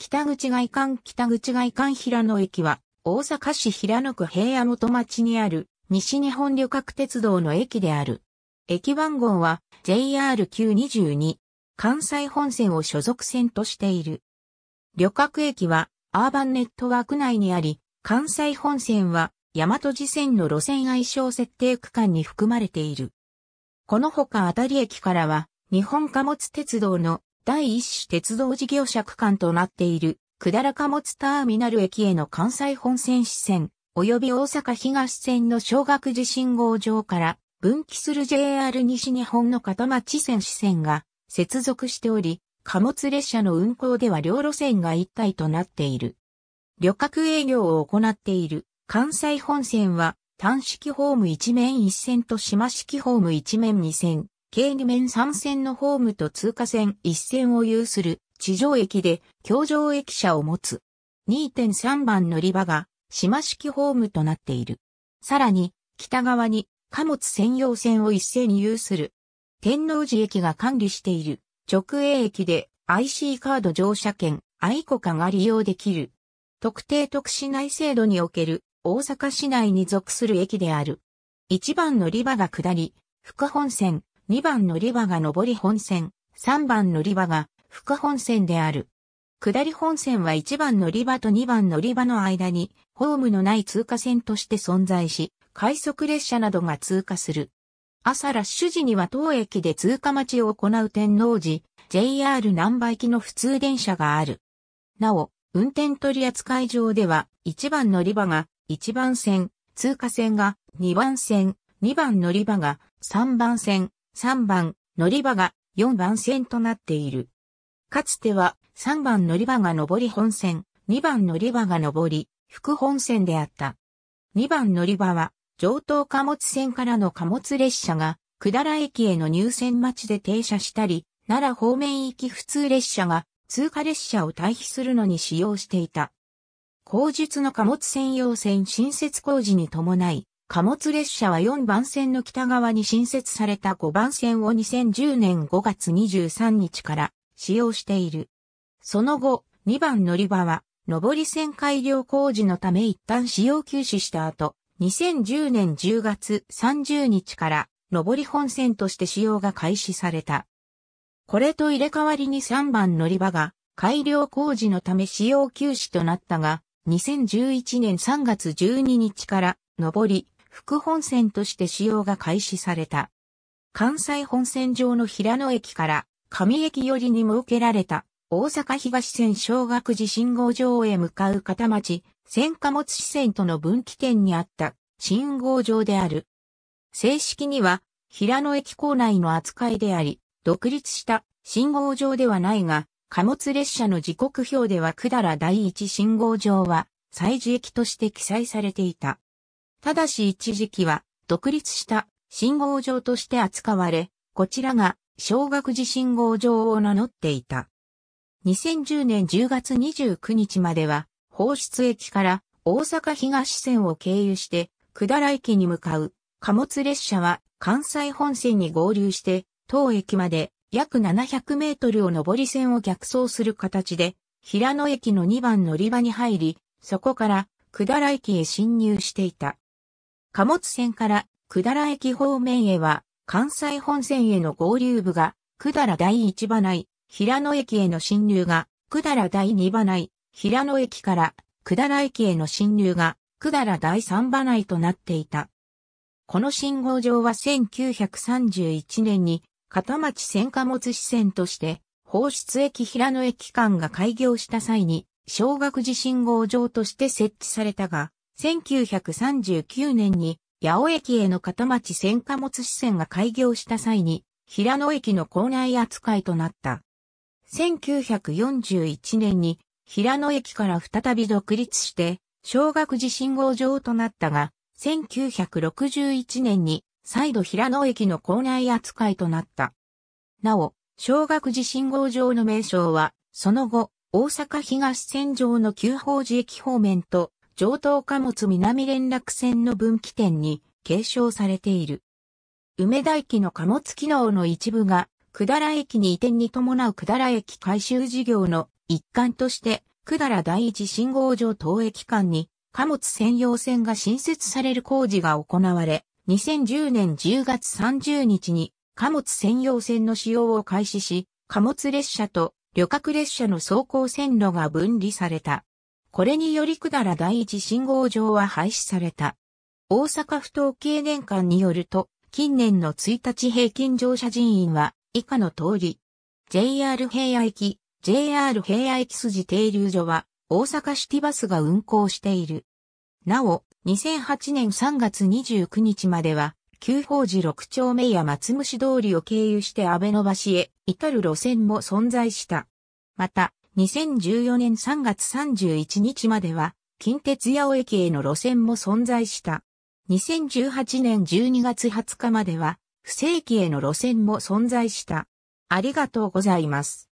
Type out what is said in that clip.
北口外観北口外観平野駅は、大阪市平野区平野元町にある、西日本旅客鉄道の駅である。駅番号は JR922、関西本線を所属線としている。旅客駅は、アーバンネットワーク内にあり、関西本線は、大和路線の路線愛称設定区間に含まれている。このほかあたり駅からは、日本貨物鉄道の第一種鉄道事業者区間となっている、くだら貨物ターミナル駅への関西本線支線、及び大阪東線の小学地信号上から分岐する JR 西日本の片町線支線が接続しており、貨物列車の運行では両路線が一体となっている。旅客営業を行っている関西本線は単式ホーム1面1線と島式ホーム1面2線、経2面3線のホームと通過線1線を有する地上駅で橋上駅舎を持つ。2.3番乗り場が島式ホームとなっている。さらに北側に貨物専用線を1線有する。天王寺駅が管理している直営駅で IC カード乗車券、愛コカが利用できる。特定特市内制度における大阪市内に属する駅である。1番乗り場が下り、福本線、2番乗り場が上り本線、3番乗り場が副本線である。下り本線は1番乗り場と2番乗り場の間に、ホームのない通過線として存在し、快速列車などが通過する。朝ラッシュ時には当駅で通過待ちを行う天王寺、JR 南波行きの普通電車がある。なお、運転取扱い上では、1番乗り場が1番線、通過線が2番線、2番乗り場が3番線、3番、乗り場が4番線となっている。かつては3番乗り場が上り本線、2番乗り場が上り、副本線であった。2番乗り場は上等貨物線からの貨物列車が百済駅への入線待ちで停車したり、奈良方面行き普通列車が通過列車を退避するのに使用していた。工述の貨物専用線新設工事に伴い、貨物列車は4番線の北側に新設された5番線を2010年5月23日から使用している。その後、2番乗り場は、上り線改良工事のため一旦使用休止した後、2010年10月30日から上り本線として使用が開始された。これと入れ替わりに3番乗り場が改良工事のため使用休止となったが、2011年3月12日から上り副本線として使用が開始された。関西本線上の平野駅から上駅寄りに設けられた大阪東線小学寺信号場へ向かう片町、線貨物支線との分岐点にあった信号場である。正式には平野駅構内の扱いであり、独立した信号場ではないが、貨物列車の時刻表では百ら第一信号場は、祭事駅として記載されていた。ただし一時期は独立した信号場として扱われ、こちらが小学寺信号場を名乗っていた。2010年10月29日までは、放出駅から大阪東線を経由して、下良駅に向かう貨物列車は関西本線に合流して、当駅まで約700メートルを上り線を逆走する形で、平野駅の2番乗り場に入り、そこから下良駅へ進入していた。貨物線から百済駅方面へは、関西本線への合流部が、百済第一場内、平野駅への進入が、百済第二場内、平野駅から、百済駅への進入が、百済第三場内となっていた。この信号場は1931年に、片町線貨物支線として、放出駅平野駅間が開業した際に、小学寺信号場として設置されたが、1939年に八尾駅への片町線貨物支線が開業した際に、平野駅の構内扱いとなった。1941年に平野駅から再び独立して、小学寺信号場となったが、1961年に再度平野駅の構内扱いとなった。なお、小学寺信号場の名称は、その後、大阪東線上の旧法寺駅方面と上等貨物南連絡船の分岐点に継承されている。梅田駅の貨物機能の一部が、百済駅に移転に伴う百済駅改修事業の一環として、百済第一信号場等駅間に貨物専用線が新設される工事が行われ、2010年10月30日に貨物専用線の使用を開始し、貨物列車と旅客列車の走行線路が分離された。これにより下ら第一信号場は廃止された。大阪府統計年間によると、近年の1日平均乗車人員は以下の通り。JR 平野駅、JR 平野駅筋停留所は大阪シティバスが運行している。なお、2008年3月29日までは、旧法寺6丁目や松虫通りを経由して安倍の橋へ至る路線も存在した。また、2014年3月31日までは、近鉄八尾駅への路線も存在した。2018年12月20日までは、不正規への路線も存在した。ありがとうございます。